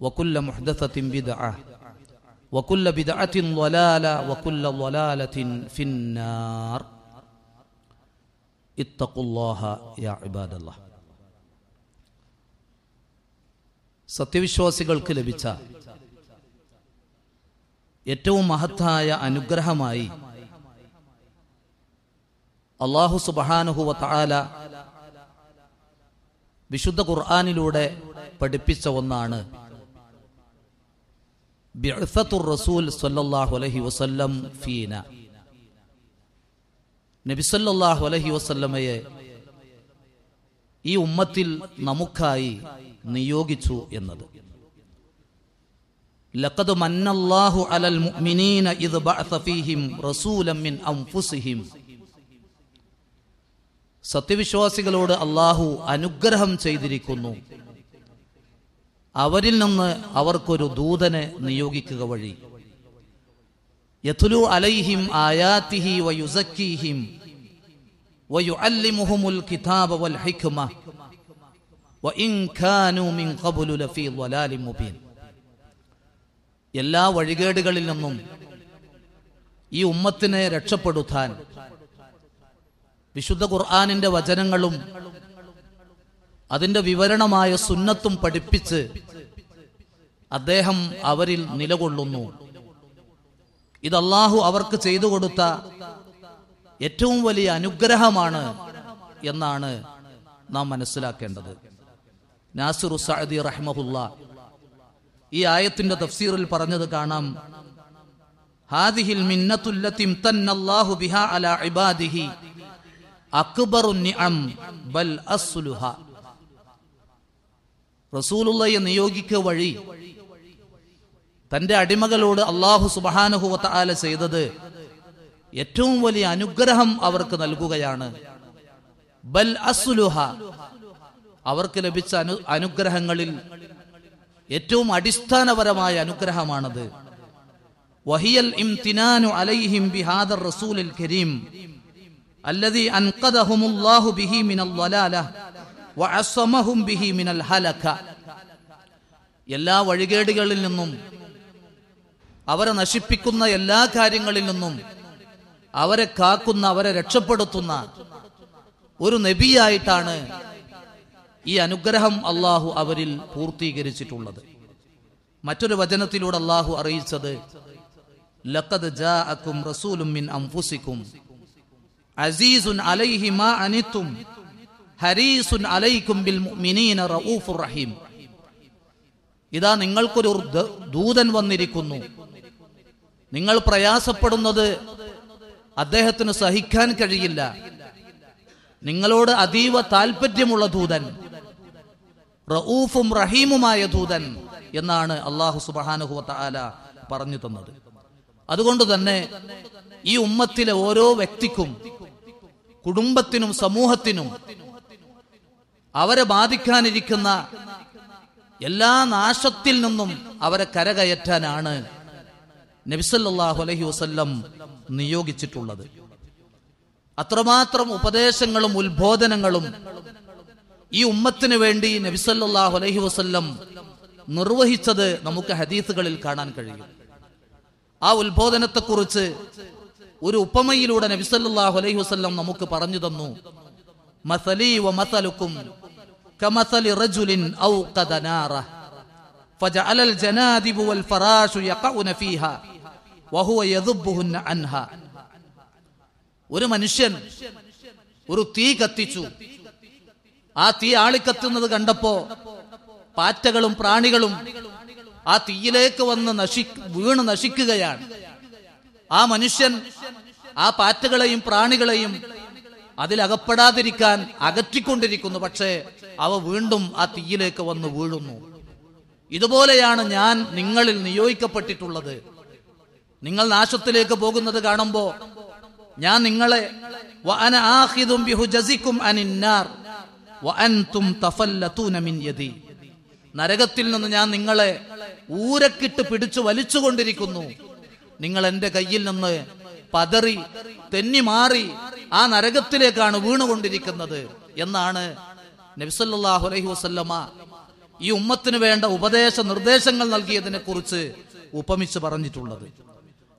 وكل محدثة بدعة وكل بدعة ضلالة وكل ضلالة في النار اتقوا الله يا عباد الله സത്യവിശ്വാസികൾക്ക് ലഭിച്ച ഏറ്റവും മഹത്തായ അനുഗ്രഹമായി അള്ളാഹു സുബഹാനുഹുവ താല വിശുദ്ധ ഖുർആാനിലൂടെ പഠിപ്പിച്ച ഒന്നാണ് റസൂൽ സല്ലല്ലാഹു അലൈഹി വസല്ലം ഫീന നബി സല്ലല്ലാഹു അലൈഹി വസല്ലമയെ ഈ ഉമ്മത്തിൽ നമുക്കായി നിയോഗിച്ചു എന്നത് ലഖദ് മന്നല്ലാഹു അലൽ മുഅ്മിനീന ഇദ് ബഅസ ഫീഹിം റസൂലൻ മിൻ അൻഫുസിഹിം സത്യവിശ്വാസികളോട് അല്ലാഹു അനുഗ്രഹം ചെയ്തിരിക്കുന്നു അവരിൽ നിന്ന് അവർക്കൊരു ദൂതനെ നിയോഗിക്കുക വഴി യഥുലു അലൈഹിം ആയാത്തിഹി വയുസക്കീഹിം വയു അല്ലിമുഹുമുൽ കിതാബ് വൽ ഹിക്മ വഇൻ കാനൂ മിൻ ഖബ്ലു ലഫീ ളലാലിൻ മുബീൻ എല്ലാ വഴികേടുകളിൽ നിന്നും ഈ ഉമ്മത്തിനെ രക്ഷപ്പെടുത്താൻ വിശുദ്ധ ഖുർആാനിന്റെ വചനങ്ങളും അതിന്റെ വിവരണമായ സുന്നത്തും പഠിപ്പിച്ച് അദ്ദേഹം അവരിൽ നിലകൊള്ളുന്നു ഇത് അള്ളാഹു അവർക്ക് ചെയ്തു കൊടുത്ത ഏറ്റവും വലിയ അനുഗ്രഹമാണ് എന്നാണ് നാം മനസ്സിലാക്കേണ്ടത് നാസിറു സഅദി റഹ്മഹുല്ല ഈ ആയത്തിന്റെ തഫ്സീറിൽ പറഞ്ഞത് കാണാം ഹാദിഹിൽ ഇബാദിഹി അക്ബറു നിഅം ബൽ അസ്ലുഹ റസൂലുള്ളയെ നിയോഗിക്കുക വഴി തന്റെ അടിമകളോട് അള്ളാഹു സുബഹാനുഹുവത്ത ആല ചെയ്തത് ഏറ്റവും വലിയ അനുഗ്രഹം അവർക്ക് നൽകുകയാണ് ബൽ അസുലുഹ അവർക്ക് ലഭിച്ച അനു അനുഗ്രഹങ്ങളിൽ ഏറ്റവും അടിസ്ഥാനപരമായ അനുഗ്രഹമാണത് വഹിയൽ ഇംതിനാനു അലൈഹിം ബിഹാദർ റസൂലിൽ കരീം അല്ലദീ അൻഖദഹുമുല്ലാഹു ബിഹി മിനൽ വലാലഹ് ബിഹി മിനൽ ഹലക എല്ലാ വഴികേടുകളിൽ നിന്നും അവരെ നശിപ്പിക്കുന്ന എല്ലാ കാര്യങ്ങളിൽ നിന്നും അവരെ കാക്കുന്ന അവരെ രക്ഷപ്പെടുത്തുന്ന ഒരു നബിയായിട്ടാണ് ഈ അനുഗ്രഹം അള്ളാഹു അവരിൽ പൂർത്തീകരിച്ചിട്ടുള്ളത് മറ്റൊരു വചനത്തിലൂടെ അള്ളാഹു അറിയിച്ചത് ലഖദ് റസൂലും മിൻ അസീസുൻ അലൈഹിമ അനിത്തും ഹരീസുൻ അലൈക്കും ബിൽ മിനീന റഊഫുർ റഹീം ഇതാ നിങ്ങൾക്കൊരു ദൂതൻ വന്നിരിക്കുന്നു നിങ്ങൾ പ്രയാസപ്പെടുന്നത് അദ്ദേഹത്തിന് സഹിക്കാൻ കഴിയില്ല നിങ്ങളോട് അതീവ താൽപര്യമുള്ള ദൂതൻ റഊഫും റഹീമുമായ ദൂതൻ എന്നാണ് അള്ളാഹു വ തആല പറഞ്ഞു തന്നത് അതുകൊണ്ട് തന്നെ ഈ ഉമ്മത്തിലെ ഓരോ വ്യക്തിക്കും കുടുംബത്തിനും സമൂഹത്തിനും അവരെ ബാധിക്കാനിരിക്കുന്ന എല്ലാ നാശത്തിൽ നിന്നും അവരെ കരകയറ്റാനാണ് നബിസല്ലാഹു അലഹി വസ്ല്ലം നിയോഗിച്ചിട്ടുള്ളത് അത്രമാത്രം ഉപദേശങ്ങളും ഉത്ബോധനങ്ങളും ഈ ഉമ്മത്തിന് വേണ്ടി നബിസല്ലാഹു അലഹി വസ്ല്ലം നിർവഹിച്ചത് നമുക്ക് ഹദീസുകളിൽ കാണാൻ കഴിയും ആ ഉത്ബോധനത്തെക്കുറിച്ച് ഒരു ഉപമയിലൂടെ നബിസല്ലാഹു അലൈഹി വസ്ല്ലം നമുക്ക് പറഞ്ഞു തന്നു മസലി വ മസലുക്കും كمثل رجل أوقد نارا فجعل الجنادب والفراش يقعون فيها وهو يذبهن عنها ഒരു മനുഷ്യൻ ഒരു തീ കത്തിച്ചു ആ തീ ആളിക്കത്തുന്നത് കണ്ടപ്പോ പാറ്റകളും പ്രാണികളും ആ തീയിലേക്ക് വന്ന് നശി വീണ് നശിക്കുകയാണ് ആ മനുഷ്യൻ ആ പാറ്റകളെയും പ്രാണികളെയും അതിലകപ്പെടാതിരിക്കാൻ അകറ്റിക്കൊണ്ടിരിക്കുന്നു പക്ഷേ അവ വീണ്ടും ആ തീയിലേക്ക് വന്ന് വീഴുന്നു ഇതുപോലെയാണ് ഞാൻ നിങ്ങളിൽ നിയോഗിക്കപ്പെട്ടിട്ടുള്ളത് നിങ്ങൾ നാശത്തിലേക്ക് പോകുന്നത് കാണുമ്പോൾ ഞാൻ നിങ്ങളെ നരകത്തിൽ നിന്ന് ഞാൻ നിങ്ങളെ ഊരക്കിട്ട് പിടിച്ചു വലിച്ചുകൊണ്ടിരിക്കുന്നു നിങ്ങൾ എൻ്റെ കയ്യിൽ നിന്ന് പതറി തെന്നി മാറി ആ നരകത്തിലേക്കാണ് വീണുകൊണ്ടിരിക്കുന്നത് എന്നാണ് നബിസല്ലാഹു അലൈഹി വസ്ല്ലമ ഈ ഉമ്മത്തിന് വേണ്ട ഉപദേശ നിർദ്ദേശങ്ങൾ നൽകിയതിനെ കുറിച്ച് ഉപമിച്ച് പറഞ്ഞിട്ടുള്ളത്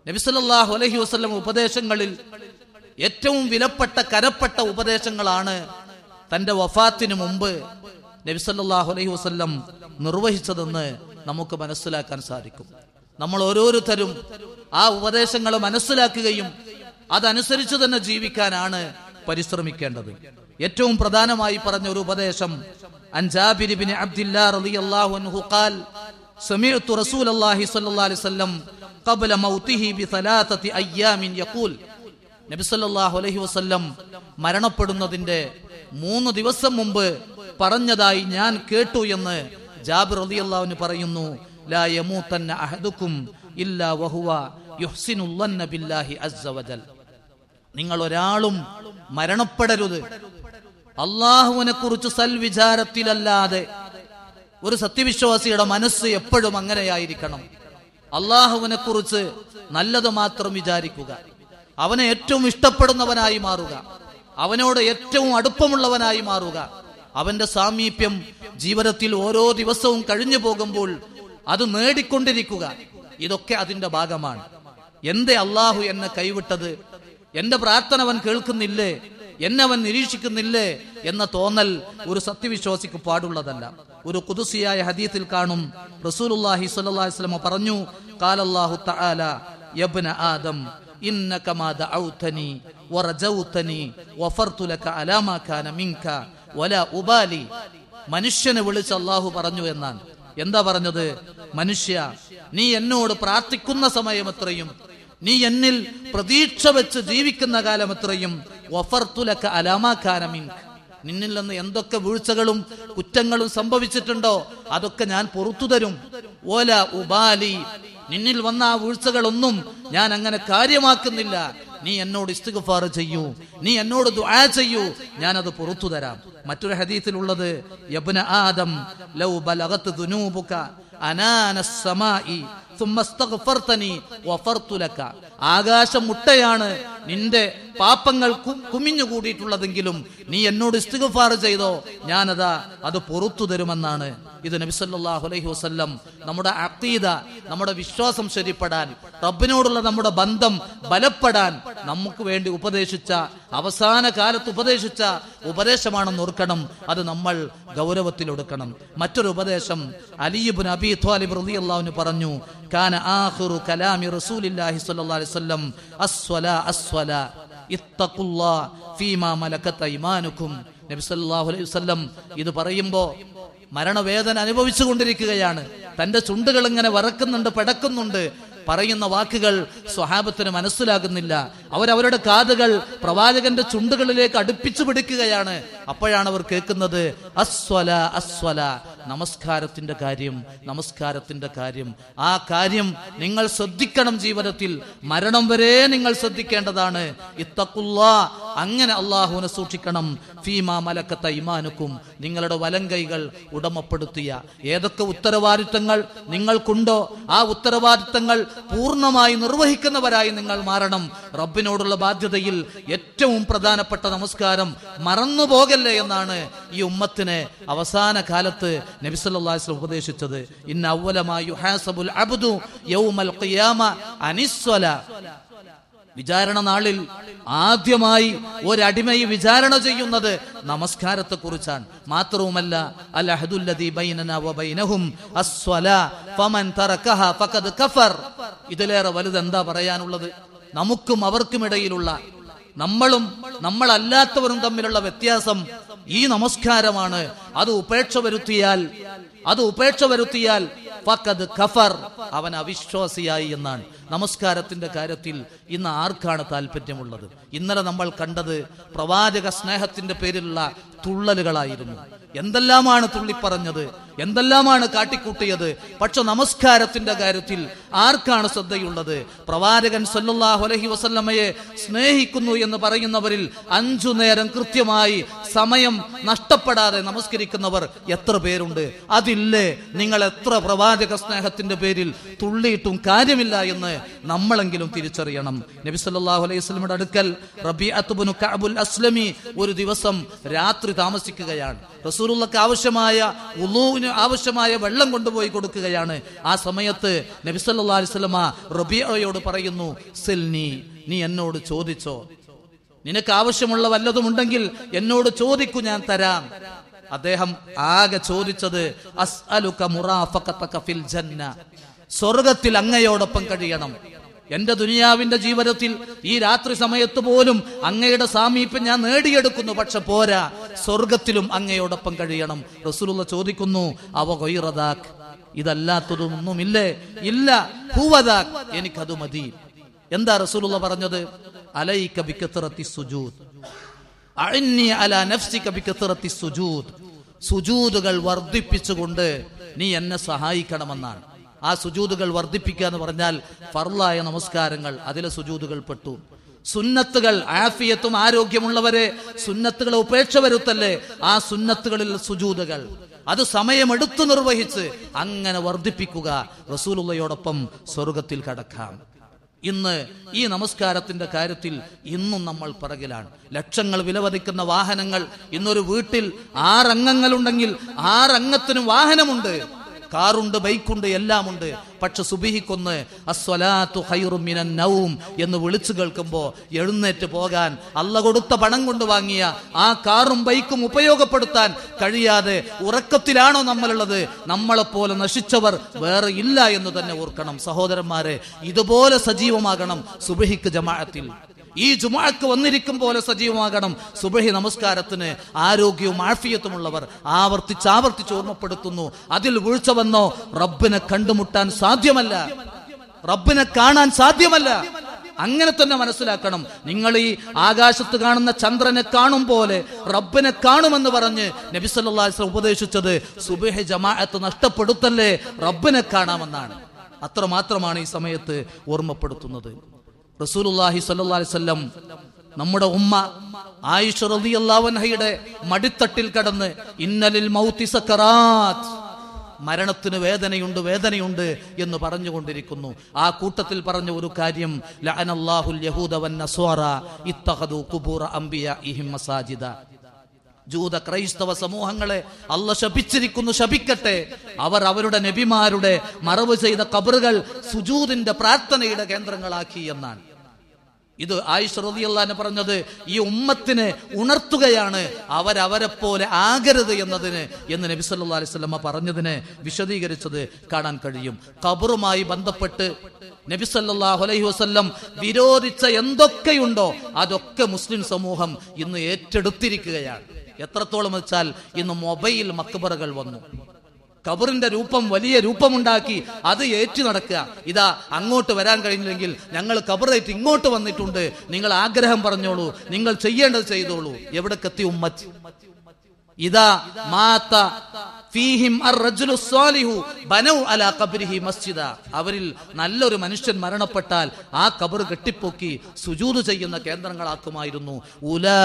നബിസല്ലാഹു അലഹി വസ്ലം ഉപദേശങ്ങളിൽ ഏറ്റവും വിലപ്പെട്ട കരപ്പെട്ട ഉപദേശങ്ങളാണ് തന്റെ വഫാത്തിന് മുമ്പ് നബിസല്ലാഹു അലൈഹി വസ്ല്ലം നിർവഹിച്ചതെന്ന് നമുക്ക് മനസ്സിലാക്കാൻ സാധിക്കും നമ്മൾ ഓരോരുത്തരും ആ ഉപദേശങ്ങൾ മനസ്സിലാക്കുകയും അതനുസരിച്ച് തന്നെ ജീവിക്കാനാണ് പരിശ്രമിക്കേണ്ടത് ഏറ്റവും പ്രധാനമായി പറഞ്ഞ ഒരു ഉപദേശം അൻജാബിരിബിൻ അബ്ദില്ലാ റളിയല്ലാഹു അൻഹു ഖാൽ നബി അലൈഹി വസല്ലം മരണപ്പെടുന്നതിന്റെ മൂന്ന് ദിവസം മുമ്പ് പറഞ്ഞതായി ഞാൻ കേട്ടു എന്ന് ജാബിർ അള്ളാഹുന് പറയുന്നു ലാ യമൂതന്ന അഹദുക്കും ഇല്ലാ വഹുവ യുഹ്സിനുല്ലന്ന നിങ്ങൾ ഒരാളും മരണപ്പെടരുത് അള്ളാഹുവിനെ കുറിച്ച് സൽവിചാരത്തിലല്ലാതെ ഒരു സത്യവിശ്വാസിയുടെ മനസ്സ് എപ്പോഴും അങ്ങനെയായിരിക്കണം അള്ളാഹുവിനെ കുറിച്ച് നല്ലത് മാത്രം വിചാരിക്കുക അവനെ ഏറ്റവും ഇഷ്ടപ്പെടുന്നവനായി മാറുക അവനോട് ഏറ്റവും അടുപ്പമുള്ളവനായി മാറുക അവന്റെ സാമീപ്യം ജീവിതത്തിൽ ഓരോ ദിവസവും കഴിഞ്ഞു പോകുമ്പോൾ അത് നേടിക്കൊണ്ടിരിക്കുക ഇതൊക്കെ അതിന്റെ ഭാഗമാണ് എന്തേ അള്ളാഹു എന്നെ കൈവിട്ടത് എന്റെ പ്രാർത്ഥന അവൻ കേൾക്കുന്നില്ലേ എന്നെ അവൻ നിരീക്ഷിക്കുന്നില്ലേ എന്ന തോന്നൽ ഒരു സത്യവിശ്വാസിക്ക് പാടുള്ളതല്ല ഒരു കുതുസിയായ ഹദീത്തിൽ കാണും റസൂലുള്ളാഹി സ്വല്ലല്ലാഹി വസല്ലം പറഞ്ഞു ഖാലല്ലാഹു തആല യബ്ന ആദം ഇന്നക മാ ദഔതനി വറജൗതനി വഫർതു ലക അലാ മാ കാന മിൻക വലാ ഉബാലി മനുഷ്യനെ വിളിച്ച് അല്ലാഹു പറഞ്ഞു എന്നാണ് എന്താ പറഞ്ഞത് മനുഷ്യ നീ എന്നോട് പ്രാർത്ഥിക്കുന്ന സമയം എത്രയും നീ എന്നിൽ പ്രതീക്ഷ വെച്ച് ജീവിക്കുന്ന കാലം എത്രയും വഫർത്തുലക്ക അലാമാക്കാനമിൻ നിന്നിൽ നിന്ന് എന്തൊക്കെ വീഴ്ചകളും കുറ്റങ്ങളും സംഭവിച്ചിട്ടുണ്ടോ അതൊക്കെ ഞാൻ പുറത്തു തരും ഓല ഉബാലി നിന്നിൽ വന്ന ആ വീഴ്ചകളൊന്നും ഞാൻ അങ്ങനെ കാര്യമാക്കുന്നില്ല നീ എന്നോട് ഇസ്തിഗഫാർ ചെയ്യൂ നീ എന്നോട് ദുആ ചെയ്യൂ അത് പുറത്തു തരാം മറ്റൊരു ഉള്ളത് യബ്ന ആദം ലൗ ബലഗത്ത് ദുനൂബുക അനാനസ്സമായി ആകാശം മുട്ടയാണ് നിന്റെ പാപ്പങ്ങൾ കൂടിയിട്ടുള്ളതെങ്കിലും നീ എന്നോട് ഇസ്തിഗഫാർ ചെയ്തോ ഞാനതാ അത് പുറത്തു തരുമെന്നാണ് ഇത് നബിസല്ലാഹു അലൈഹി വസ്ല്ലം നമ്മുടെ അക്കീത നമ്മുടെ വിശ്വാസം ശരിപ്പെടാൻ റബ്ബിനോടുള്ള നമ്മുടെ ബന്ധം ബലപ്പെടാൻ നമുക്ക് വേണ്ടി ഉപദേശിച്ച അവസാന കാലത്ത് ഉപദേശിച്ച ഉപദേശമാണെന്ന് ഓർക്കണം അത് നമ്മൾ ഗൗരവത്തിൽ എടുക്കണം മറ്റൊരു ഉപദേശം അലിബുൻ അബി ത്വാലിബ് റലി അള്ളാഹുന് പറഞ്ഞു കാന ആഹുറു കലാമി റസൂലില്ലാഹി സ്വല്ലല്ലാഹി അലൈഹി വസല്ലം അസ്വല അസ്വ الصلاة اتقوا الله فيما നബി സല്ലല്ലാഹു അലൈഹി വസല്ലം ഇത് പറയുമ്പോൾ മരണവേദന അനുഭവിച്ചു കൊണ്ടിരിക്കുകയാണ് തന്റെ ചുണ്ടുകൾ ഇങ്ങനെ വറക്കുന്നുണ്ട് പിടക്കുന്നുണ്ട് പറയുന്ന വാക്കുകൾ സ്വഹാബത്തിന് മനസ്സിലാകുന്നില്ല അവരവരുടെ കാതുകൾ പ്രവാചകന്റെ ചുണ്ടുകളിലേക്ക് അടുപ്പിച്ചു പിടിക്കുകയാണ് അപ്പോഴാണ് അവർ കേൾക്കുന്നത് അസ്വല അസ്വല നമസ്കാരത്തിന്റെ കാര്യം നമസ്കാരത്തിന്റെ കാര്യം ആ കാര്യം നിങ്ങൾ ശ്രദ്ധിക്കണം ജീവിതത്തിൽ മരണം വരെ നിങ്ങൾ ശ്രദ്ധിക്കേണ്ടതാണ് ഇത്തക്കുള്ള അങ്ങനെ അള്ളാഹുവിനെ സൂക്ഷിക്കണം ഫീമാ മലക്കത്ത ഇമാനുക്കും നിങ്ങളുടെ വലങ്കൈകൾ ഉടമപ്പെടുത്തിയ ഏതൊക്കെ ഉത്തരവാദിത്തങ്ങൾ നിങ്ങൾക്കുണ്ടോ ആ ഉത്തരവാദിത്തങ്ങൾ പൂർണ്ണമായി നിർവഹിക്കുന്നവരായി നിങ്ങൾ മാറണം റബ്ബിനോടുള്ള ബാധ്യതയിൽ ഏറ്റവും പ്രധാനപ്പെട്ട നമസ്കാരം മറന്നു പോകല്ലേ എന്നാണ് ഈ ഉമ്മത്തിനെ അവസാന കാലത്ത് നബി സല്ലല്ലാഹു അലൈഹി ഉപദേശിച്ചത് ഇന്ന അവലമായി യുഹാസബുൽ അബ്ദു യൗമൽ ഖിയാമ അനിസ്വല വിചാരണ നാളിൽ ആദ്യമായി ഒരടിമയെ വിചാരണ ചെയ്യുന്നത് നമസ്കാരത്തെ കുറിച്ചാണ് മാത്രവുമല്ല ഇതിലേറെ വലുത് എന്താ പറയാനുള്ളത് നമുക്കും ഇടയിലുള്ള നമ്മളും നമ്മളല്ലാത്തവരും തമ്മിലുള്ള വ്യത്യാസം ഈ നമസ്കാരമാണ് അത് ഉപേക്ഷ വരുത്തിയാൽ അത് ഉപേക്ഷ വരുത്തിയാൽ കഫർ അവൻ അവിശ്വാസിയായി എന്നാണ് നമസ്കാരത്തിന്റെ കാര്യത്തിൽ ഇന്ന് ആർക്കാണ് താല്പര്യമുള്ളത് ഇന്നലെ നമ്മൾ കണ്ടത് പ്രവാചക സ്നേഹത്തിന്റെ പേരിലുള്ള തുള്ളലുകളായിരുന്നു എന്തെല്ലാമാണ് തുള്ളിപ്പറഞ്ഞത് എന്തെല്ലാമാണ് കാട്ടിക്കൂട്ടിയത് പക്ഷെ നമസ്കാരത്തിന്റെ കാര്യത്തിൽ ആർക്കാണ് ശ്രദ്ധയുള്ളത് പ്രവാചകൻ സല്ലാഹുലഹി വസല്ലമ്മയെ സ്നേഹിക്കുന്നു എന്ന് പറയുന്നവരിൽ അഞ്ചു നേരം കൃത്യമായി സമയം നഷ്ടപ്പെടാതെ നമസ്കരിക്കുന്നവർ എത്ര പേരുണ്ട് അതില്ലേ നിങ്ങൾ എത്ര പ്രവാചക സ്നേഹത്തിന്റെ പേരിൽ തുള്ളിയിട്ടും കാര്യമില്ല എന്ന് നമ്മളെങ്കിലും തിരിച്ചറിയണം നബി സല്ലാഹു അലൈഹി അടുക്കൽ റബി അത്തുബുൻ കഅബുൽ അസ്ലമി ഒരു ദിവസം രാത്രി താമസിക്കുകയാണ് റസൂറുള്ളക്ക് ആവശ്യമായ ഉലൂവിന് ആവശ്യമായ വെള്ളം കൊണ്ടുപോയി കൊടുക്കുകയാണ് ആ സമയത്ത് നബി സല്ലാ അലൈഹി സ്വലമ റബിയോട് പറയുന്നു സെൽനി നീ എന്നോട് ചോദിച്ചോ നിനക്ക് ആവശ്യമുള്ള ഉണ്ടെങ്കിൽ എന്നോട് ചോദിക്കൂ ഞാൻ തരാം അദ്ദേഹം ആകെ ചോദിച്ചത് അസ്അലുക മുറാഫഖതക ഫിൽ ജന്ന സ്വർഗത്തിൽ അങ്ങയോടൊപ്പം കഴിയണം എന്റെ ദുനിയാവിന്റെ ജീവിതത്തിൽ ഈ രാത്രി സമയത്ത് പോലും അങ്ങയുടെ സാമീപ്യം ഞാൻ നേടിയെടുക്കുന്നു പക്ഷെ പോരാ സ്വർഗത്തിലും അങ്ങയോടൊപ്പം കഴിയണം റസൂലുള്ള ചോദിക്കുന്നു അവ കൊയ്റദാക്ക് ഇതല്ലാത്തതൊന്നുമില്ലേ ഇല്ല ഹൂവദാക്ക് എനിക്കത് മതി എന്താ റസൂലുള്ള പറഞ്ഞത് അലൈക ബിക്കത്തിറത്തി സുജൂദ് അഴിന്നി അലാ നഫ്സിക ബിക്കത്തിറത്തി സുജൂദ് സുജൂദുകൾ വർദ്ധിപ്പിച്ചുകൊണ്ട് നീ എന്നെ സഹായിക്കണമെന്നാണ് ആ സുജൂതുകൾ വർദ്ധിപ്പിക്കുക എന്ന് പറഞ്ഞാൽ ഫർലായ നമസ്കാരങ്ങൾ അതിലെ സുജൂതുകൾ പെട്ടു സുന്നത്തുകൾ ആഫിയത്തും ആരോഗ്യമുള്ളവരെ സുന്നത്തുകളെ ഉപേക്ഷ വരുത്തല്ലേ ആ സുന്നത്തുകളിൽ സുജൂതുകൾ അത് സമയമെടുത്തു നിർവഹിച്ച് അങ്ങനെ വർദ്ധിപ്പിക്കുക റസൂലുള്ളയോടൊപ്പം സ്വർഗത്തിൽ കടക്കാം ഇന്ന് ഈ നമസ്കാരത്തിന്റെ കാര്യത്തിൽ ഇന്നും നമ്മൾ പിറകിലാണ് ലക്ഷങ്ങൾ വിലവതിക്കുന്ന വാഹനങ്ങൾ ഇന്നൊരു വീട്ടിൽ ആറംഗങ്ങളുണ്ടെങ്കിൽ ആറംഗത്തിനും വാഹനമുണ്ട് കാറുണ്ട് ബൈക്കുണ്ട് എല്ലാം ഉണ്ട് പക്ഷെ സുബിഹിക്കൊന്ന് അസ്വലാത്തു ഹൈറുമിനൻ നവും എന്ന് വിളിച്ചു കേൾക്കുമ്പോൾ എഴുന്നേറ്റ് പോകാൻ അല്ല കൊടുത്ത പണം കൊണ്ട് വാങ്ങിയ ആ കാറും ബൈക്കും ഉപയോഗപ്പെടുത്താൻ കഴിയാതെ ഉറക്കത്തിലാണോ നമ്മളുള്ളത് നമ്മളെപ്പോലെ നശിച്ചവർ വേറെ ഇല്ല എന്ന് തന്നെ ഓർക്കണം സഹോദരന്മാരെ ഇതുപോലെ സജീവമാകണം സുബഹിക്ക് ജമാഅത്തിൽ ഈ ജുമാക്ക് വന്നിരിക്കും പോലെ സജീവമാകണം സുബഹി നമസ്കാരത്തിന് ആരോഗ്യവും ആഫിയത്തുമുള്ളവർ ആവർത്തിച്ച് ആവർത്തിച്ച് ഓർമ്മപ്പെടുത്തുന്നു അതിൽ വീഴ്ച വന്നോ റബ്ബിനെ കണ്ടുമുട്ടാൻ സാധ്യമല്ല റബ്ബിനെ കാണാൻ സാധ്യമല്ല അങ്ങനെ തന്നെ മനസ്സിലാക്കണം നിങ്ങൾ ഈ ആകാശത്ത് കാണുന്ന ചന്ദ്രനെ കാണും പോലെ റബ്ബിനെ കാണുമെന്ന് പറഞ്ഞ് നബി ഉപദേശിച്ചത് സുബഹ ജമാഅത്ത് നഷ്ടപ്പെടുത്തല്ലേ റബ്ബിനെ കാണാമെന്നാണ് അത്രമാത്രമാണ് ഈ സമയത്ത് ഓർമ്മപ്പെടുത്തുന്നത് റസൂലുല്ലാഹി അലൈഹി വസല്ലം നമ്മുടെ ഉമ്മ ആയിഷ റളിയല്ലാഹു അൻഹയുടെ മടിത്തട്ടിൽ കടന്ന് ഇന്നലിൽ മൗതി സക്കറാത്ത് മരണത്തിന് വേദനയുണ്ട് വേദനയുണ്ട് എന്ന് പറഞ്ഞുകൊണ്ടിരിക്കുന്നു ആ കൂട്ടത്തിൽ പറഞ്ഞ ഒരു കാര്യം ലഅനല്ലാഹുൽ യഹൂദ നസ്വാറ ഇത്തഖദു ഖുബൂറ അംബിയ ഇഹിം മസാജിദ ജൂത ക്രൈസ്തവ സമൂഹങ്ങളെ അല്ല ശപിച്ചിരിക്കുന്നു ശപിക്കട്ടെ അവർ അവരുടെ നബിമാരുടെ മറവ് ചെയ്ത കബറുകൾ സുജൂദിന്റെ പ്രാർത്ഥനയുടെ കേന്ദ്രങ്ങളാക്കി എന്നാണ് ഇത് ആയിഷ് റതിയല്ലാന്ന് പറഞ്ഞത് ഈ ഉമ്മത്തിനെ ഉണർത്തുകയാണ് അവരവരെ പോലെ ആകരുത് എന്നതിന് എന്ന് നബി സല്ലാ അലൈഹി വസല്ലമ പറഞ്ഞതിനെ വിശദീകരിച്ചത് കാണാൻ കഴിയും ഖബറുമായി ബന്ധപ്പെട്ട് നബി സല്ലല്ലാഹു അലൈഹി വസല്ലം വിരോധിച്ച എന്തൊക്കെയുണ്ടോ അതൊക്കെ മുസ്ലിം സമൂഹം ഇന്ന് ഏറ്റെടുത്തിരിക്കുകയാണ് എത്രത്തോളം വെച്ചാൽ ഇന്ന് മൊബൈൽ മക്ബറുകൾ വന്നു കബറിന്റെ രൂപം വലിയ രൂപമുണ്ടാക്കി അത് ഏറ്റു നടക്കുക ഇതാ അങ്ങോട്ട് വരാൻ കഴിഞ്ഞില്ലെങ്കിൽ ഞങ്ങൾ കബറേറ്റ് ഇങ്ങോട്ട് വന്നിട്ടുണ്ട് നിങ്ങൾ ആഗ്രഹം പറഞ്ഞോളൂ നിങ്ങൾ ചെയ്യേണ്ടത് ചെയ്തോളൂ എവിടെ കത്തി ഉമ്മ ഇതാ മാത്ത അവരിൽ നല്ലൊരു മനുഷ്യൻ മരണപ്പെട്ടാൽ ആ കബർ കെട്ടിപ്പൊക്കി സുജൂത് ചെയ്യുന്ന കേന്ദ്രങ്ങളാക്കുമായിരുന്നു ഉലാ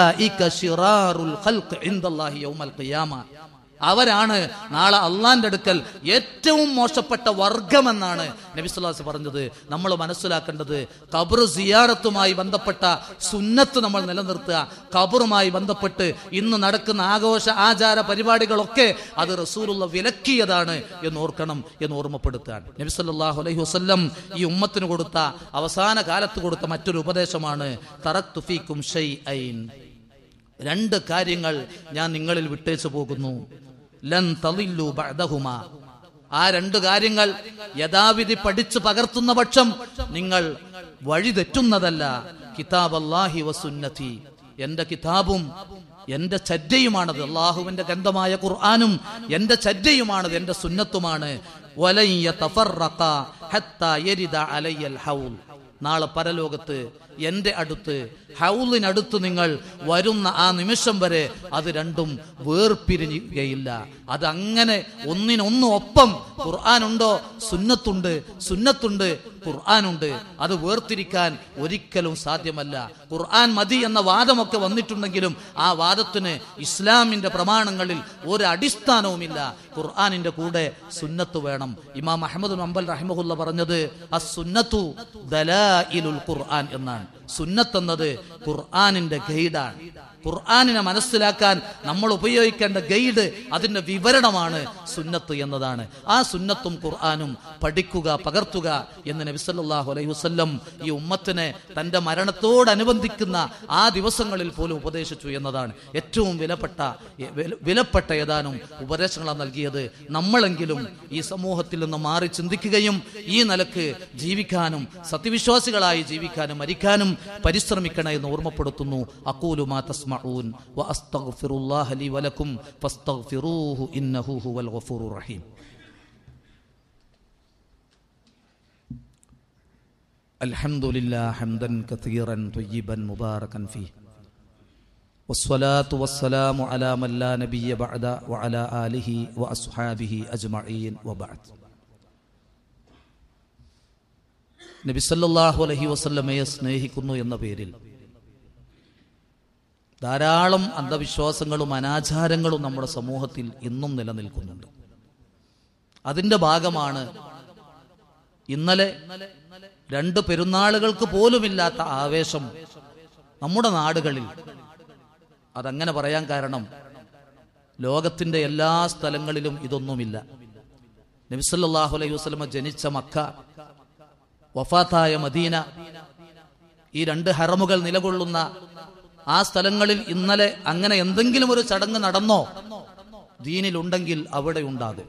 അവരാണ് നാളെ അള്ളാന്റെ അടുക്കൽ ഏറ്റവും മോശപ്പെട്ട വർഗമെന്നാണ് നബിസ്വല്ലാസ് പറഞ്ഞത് നമ്മൾ മനസ്സിലാക്കേണ്ടത് കബറു സിയാറത്തുമായി ബന്ധപ്പെട്ട സുന്നത്ത് നമ്മൾ നിലനിർത്തുക കബറുമായി ബന്ധപ്പെട്ട് ഇന്ന് നടക്കുന്ന ആഘോഷ ആചാര പരിപാടികളൊക്കെ അത് റസൂലുള്ള വിലക്കിയതാണ് എന്ന് ഓർക്കണം എന്ന് ഓർമ്മപ്പെടുത്തുക നബിസല്ലാഹു അലൈഹി വസ്ല്ലം ഈ ഉമ്മത്തിന് കൊടുത്ത അവസാന കാലത്ത് കൊടുത്ത മറ്റൊരു ഉപദേശമാണ് തറക് തുഫീക്കും ഐൻ രണ്ട് കാര്യങ്ങൾ ഞാൻ നിങ്ങളിൽ വിട്ടേച്ചു പോകുന്നു ലൻ തളില്ലു ബഅദഹുമ ആ രണ്ട് കാര്യങ്ങൾ യഥാവിധി പഠിച്ചു പകർത്തുന്ന പക്ഷം നിങ്ങൾ വഴി തെറ്റുന്നതല്ല കിതാബ് അള്ളാഹി വസുന്നത്തി എന്റെ കിതാബും എന്റെ ചര്യയുമാണത് അള്ളാഹുവിന്റെ ഗന്ധമായ ഖുർആാനും എന്റെ ചര്യയുമാണത് എന്റെ സുന്നത്തുമാണ് നാളെ പരലോകത്ത് എന്റെ അടുത്ത് ഹൗലിനടുത്ത് നിങ്ങൾ വരുന്ന ആ നിമിഷം വരെ അത് രണ്ടും വേർപിരിയുകയില്ല അത് അങ്ങനെ ഒന്നിനൊന്ന് ഒപ്പം ഖുർആാനുണ്ടോ സുന്നത്തുണ്ട് സുന്നത്തുണ്ട് ഖുർആാനുണ്ട് അത് വേർതിരിക്കാൻ ഒരിക്കലും സാധ്യമല്ല ഖുർആൻ മതി എന്ന വാദമൊക്കെ വന്നിട്ടുണ്ടെങ്കിലും ആ വാദത്തിന് ഇസ്ലാമിന്റെ പ്രമാണങ്ങളിൽ ഒരു അടിസ്ഥാനവുമില്ല ഖുർആാനിന്റെ കൂടെ സുന്നത്ത് വേണം ഇമാം അഹമ്മദ് അമ്പൽ റഹിമഹുല്ല പറഞ്ഞത് ആ സുന്നത്തു ഇലുൽ ഖുർആൻ എന്നാണ് സുന്നത്തെന്നത് ഖുർആാനിന്റെ ഗൈഡാണ് ഖുർആാനിനെ മനസ്സിലാക്കാൻ നമ്മൾ ഉപയോഗിക്കേണ്ട ഗൈഡ് അതിൻ്റെ വിവരണമാണ് സുന്നത്ത് എന്നതാണ് ആ സുന്നത്തും ഖുർആാനും പഠിക്കുക പകർത്തുക എന്ന് നബിസല്ലാഹു അലൈഹി വസ്ല്ലം ഈ ഉമ്മത്തിനെ തൻ്റെ മരണത്തോടനുബന്ധിക്കുന്ന ആ ദിവസങ്ങളിൽ പോലും ഉപദേശിച്ചു എന്നതാണ് ഏറ്റവും വിലപ്പെട്ട വിലപ്പെട്ട ഏതാനും ഉപദേശങ്ങളാണ് നൽകിയത് നമ്മളെങ്കിലും ഈ സമൂഹത്തിൽ നിന്ന് മാറി ചിന്തിക്കുകയും ഈ നിലക്ക് ജീവിക്കാനും സത്യവിശ്വാസികളായി ജീവിക്കാനും മരിക്കാനും എന്ന് ഓർമ്മപ്പെടുത്തുന്നു അക്കൂലുമാ തസ്മ تصمعون وأستغفر الله لي ولكم فاستغفروه إنه هو الغفور الرحيم الحمد لله حمدا كثيرا طيبا مباركا فيه والصلاة والسلام على من لا نبي بعد وعلى آله وأصحابه أجمعين وبعد نبي صلى الله عليه وسلم يسنيه كنو പേരിൽ ധാരാളം അന്ധവിശ്വാസങ്ങളും അനാചാരങ്ങളും നമ്മുടെ സമൂഹത്തിൽ ഇന്നും നിലനിൽക്കുന്നുണ്ട് അതിൻ്റെ ഭാഗമാണ് ഇന്നലെ രണ്ട് പെരുന്നാളുകൾക്ക് പോലുമില്ലാത്ത ആവേശം നമ്മുടെ നാടുകളിൽ അതങ്ങനെ പറയാൻ കാരണം ലോകത്തിൻ്റെ എല്ലാ സ്ഥലങ്ങളിലും ഇതൊന്നുമില്ല നബിസല്ലാഹു അലൈഹി വസ്ലമ ജനിച്ച മക്ക വഫാത്തായ മദീന ഈ രണ്ട് ഹറമുകൾ നിലകൊള്ളുന്ന ആ സ്ഥലങ്ങളിൽ ഇന്നലെ അങ്ങനെ എന്തെങ്കിലും ഒരു ചടങ്ങ് നടന്നോ ദീനിലുണ്ടെങ്കിൽ അവിടെ ഉണ്ടാകും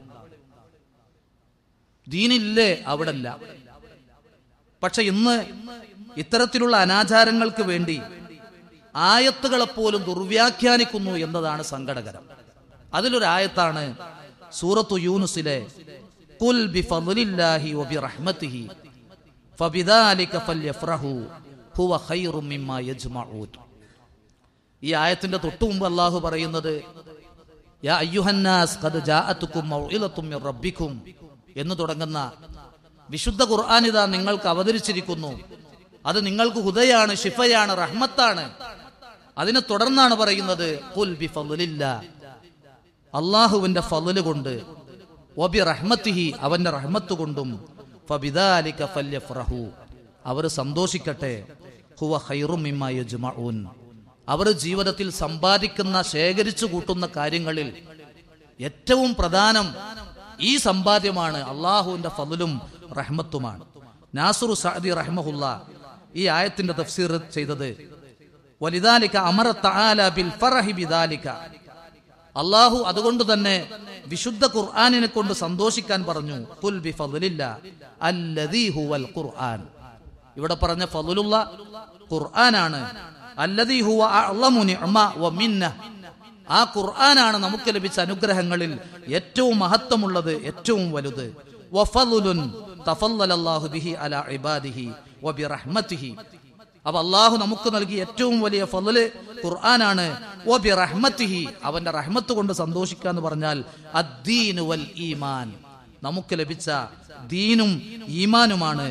ദീനില്ലേ അവിടല്ല പക്ഷെ ഇന്ന് ഇത്തരത്തിലുള്ള അനാചാരങ്ങൾക്ക് വേണ്ടി ആയത്തുകളെപ്പോലും ദുർവ്യാഖ്യാനിക്കുന്നു എന്നതാണ് സങ്കടകരം അതിലൊരു ആയത്താണ് സൂറത്തു യൂനുസിലെ കുൽ ഫബിദാലിക ഫല്യഫ്റഹു ഹുവ ഖൈറു ഈ ആയത്തിന്റെ തൊട്ടു മുമ്പ് അള്ളാഹു പറയുന്നത് യാ അയ്യുഹന്നാസ് മിർ എന്ന് തുടങ്ങുന്ന വിശുദ്ധ ഖുർആൻ ഇതാ നിങ്ങൾക്ക് അവതരിച്ചിരിക്കുന്നു അത് നിങ്ങൾക്ക് ഹുദയാണ് ഷിഫയാണ് റഹ്മത്താണ് അതിനെ തുടർന്നാണ് പറയുന്നത് അള്ളാഹുവിന്റെ ഫലല് കൊണ്ട് അവന്റെ റഹ്മത്ത് കൊണ്ടും ഫബിദാലിക അവർ സന്തോഷിക്കട്ടെ ഹുവ ഹൈറും അവർ ജീവിതത്തിൽ സമ്പാദിക്കുന്ന ശേഖരിച്ചു കൂട്ടുന്ന കാര്യങ്ങളിൽ ഏറ്റവും പ്രധാനം ഈ സമ്പാദ്യമാണ് അള്ളാഹുവിന്റെ ഫതിലും റഹ്മത്തുമാണ് നാസുറു സഅദി റഹ്മഹുല്ല ഈ ആയത്തിന്റെ തഫ്സീർ ചെയ്തത് വലിദാലിക അമർ ബിൽ ബിദാലിക അള്ളാഹു അതുകൊണ്ട് തന്നെ വിശുദ്ധ ഖുർആാനിനെ കൊണ്ട് സന്തോഷിക്കാൻ പറഞ്ഞു പുൽ ബി ഹുവൽ ഖുർആൻ ഇവിടെ പറഞ്ഞ ഫലുലുള്ള ഖുർആനാണ് അല്ലതി ഹുവ നിഅമ ആ ഖുർആനാണ് നമുക്ക് ലഭിച്ച അനുഗ്രഹങ്ങളിൽ ഏറ്റവും മഹത്വമുള്ളത് ഏറ്റവും വലുത് ബിഹി അലാ ഇബാദിഹി വബിറഹ്മതിഹി അള്ളാഹു നമുക്ക് നൽകിയ ഏറ്റവും വലിയ ഫലുല് ഖുർആനാണ് അവന്റെ റഹ്മത്ത് കൊണ്ട് സന്തോഷിക്കാന്ന് പറഞ്ഞാൽ അദ്ദീൻ വൽ ഈമാൻ നമുക്ക് ലഭിച്ച ദീനും ഈമാനുമാണ്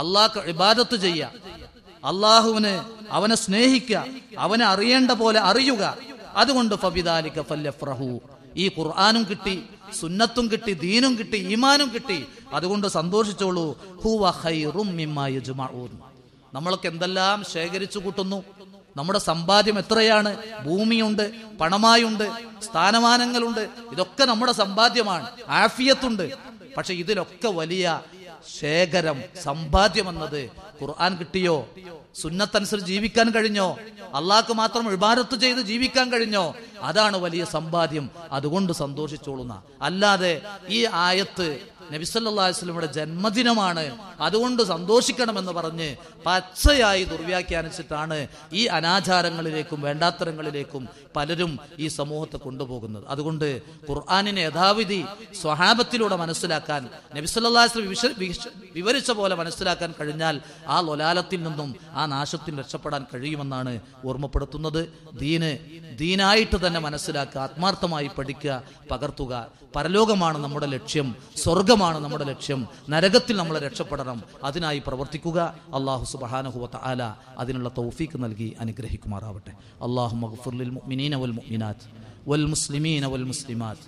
അള്ളാഹ് ഇബാദത്ത് ചെയ്യ അള്ളാഹുവിന് അവനെ സ്നേഹിക്കുക അവനെ അറിയേണ്ട പോലെ അറിയുക അതുകൊണ്ട് ഫബിദാലിക ഫല്ലഫ്രഹു ഈ ഖുർആാനും കിട്ടി സുന്നത്തും കിട്ടി ദീനും കിട്ടി ഈമാനും കിട്ടി അതുകൊണ്ട് സന്തോഷിച്ചോളൂ ഹുവ നമ്മളൊക്കെ എന്തെല്ലാം ശേഖരിച്ചു കൂട്ടുന്നു നമ്മുടെ സമ്പാദ്യം എത്രയാണ് ഭൂമിയുണ്ട് പണമായുണ്ട് സ്ഥാനമാനങ്ങളുണ്ട് ഇതൊക്കെ നമ്മുടെ സമ്പാദ്യമാണ് ആഫിയത്തുണ്ട് പക്ഷെ ഇതിലൊക്കെ വലിയ ശേഖരം സമ്പാദ്യം എന്നത് ഖുർആൻ കിട്ടിയോ സുന്നത്തനുസരിച്ച് ജീവിക്കാൻ കഴിഞ്ഞോ അള്ളാഹ്ക്ക് മാത്രം ഇബാരത്ത് ചെയ്ത് ജീവിക്കാൻ കഴിഞ്ഞോ അതാണ് വലിയ സമ്പാദ്യം അതുകൊണ്ട് സന്തോഷിച്ചോളുന്ന അല്ലാതെ ഈ ആയത്ത് നബിസല്ലാസ്ലമിയുടെ ജന്മദിനമാണ് അതുകൊണ്ട് സന്തോഷിക്കണമെന്ന് പറഞ്ഞ് പച്ചയായി ദുർവ്യാഖ്യാനിച്ചിട്ടാണ് ഈ അനാചാരങ്ങളിലേക്കും വേണ്ടാത്തരങ്ങളിലേക്കും പലരും ഈ സമൂഹത്തെ കൊണ്ടുപോകുന്നത് അതുകൊണ്ട് ഖുർആാനിനെ യഥാവിധി സ്വഹാബത്തിലൂടെ മനസ്സിലാക്കാൻ നബിസല്ലാസ്ലം വിവരിച്ച പോലെ മനസ്സിലാക്കാൻ കഴിഞ്ഞാൽ ആ ലൊലാലത്തിൽ നിന്നും ആ നാശത്തിൽ രക്ഷപ്പെടാൻ കഴിയുമെന്നാണ് ഓർമ്മപ്പെടുത്തുന്നത് ദീന് ദീനായിട്ട് തന്നെ മനസ്സിലാക്കുക ആത്മാർത്ഥമായി പഠിക്കുക പകർത്തുക പരലോകമാണ് നമ്മുടെ ലക്ഷ്യം സ്വർഗമാണ് നമ്മുടെ ലക്ഷ്യം നരകത്തിൽ നമ്മൾ രക്ഷപ്പെടണം അതിനായി പ്രവർത്തിക്കുക അള്ളാഹു സുബഹാനഹുവത്ത ആല അതിനുള്ള തൗഫീക്ക് നൽകി അനുഗ്രഹിക്കുമാറാവട്ടെ അള്ളാഹു മുഅ്മിനീന വൽ മുഅ്മിനാത്ത് വൽ മുസ്ലിമീന വൽ മുസ്ലിമാത്ത്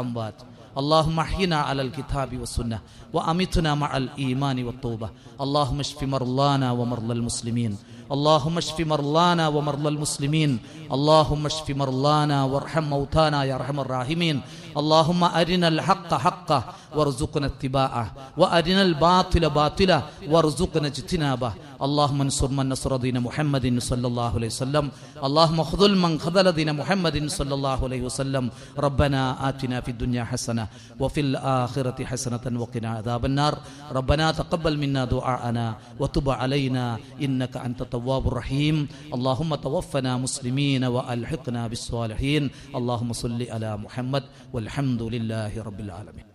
വൽ اللهم احينا على الكتاب والسنة وامتنا مع الإيمان والطوبة اللهم اشف مرضانا ومرضى المسلمين اللهم اشف مرلانا ومرل المسلمين اللهم اشف مرلانا وارحم موتانا يا رحم الراحمين اللهم أرنا الحق حقا وارزقنا اتباعه وأرنا الباطل باطلا وارزقنا اجتنابه اللهم انصر من نصر دين محمد صلى الله عليه وسلم اللهم خذل من خذل دين محمد صلى الله عليه وسلم ربنا آتنا في الدنيا حسنة وفي الآخرة حسنة وقنا عذاب النار ربنا تقبل منا دعاءنا وتب علينا إنك أنت التواب الرحيم اللهم توفنا مسلمين وألحقنا بالصالحين اللهم صل على محمد والحمد لله رب العالمين